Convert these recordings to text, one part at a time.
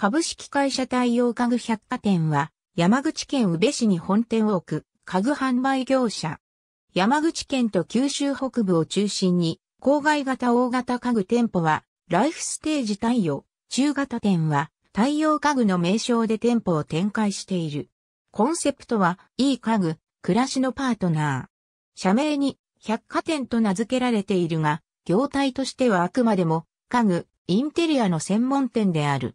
株式会社太陽家具百貨店は、山口県宇部市に本店を置く家具販売業者。山口県と九州北部を中心に、郊外型大型家具店舗は、ライフステージ太陽、中型店は、太陽家具の名称で店舗を展開している。コンセプトは、いい家具、暮らしのパートナー。社名に、百貨店と名付けられているが、業態としてはあくまでも、家具、インテリアの専門店である。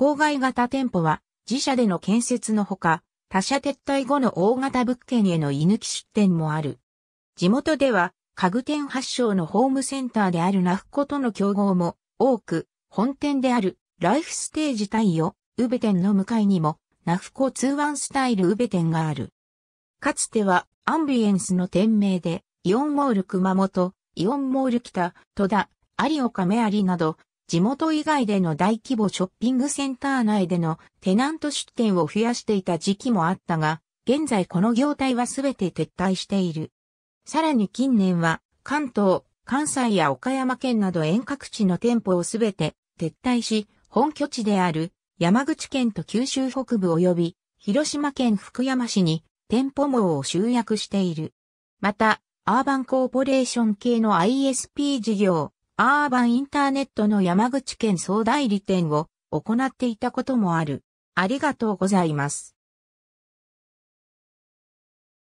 郊外型店舗は自社での建設のほか、他社撤退後の大型物件への居抜き出店もある。地元では家具店発祥のホームセンターであるナフコとの競合も多く、本店であるライフステージ対応、宇部店の向かいにもナフコ21スタイル宇部店がある。かつてはアンビエンスの店名でイオンモール熊本、イオンモール北、戸田、有岡メアリなど地元以外での大規模ショッピングセンター内でのテナント出店を増やしていた時期もあったが、現在この業態はすべて撤退している。さらに近年は、関東、関西や岡山県など遠隔地の店舗をすべて撤退し、本拠地である山口県と九州北部及び広島県福山市に店舗網を集約している。また、アーバンコーポレーション系の ISP 事業、アーバンインターネットの山口県総代理店を行っていたこともある。ありがとうございます。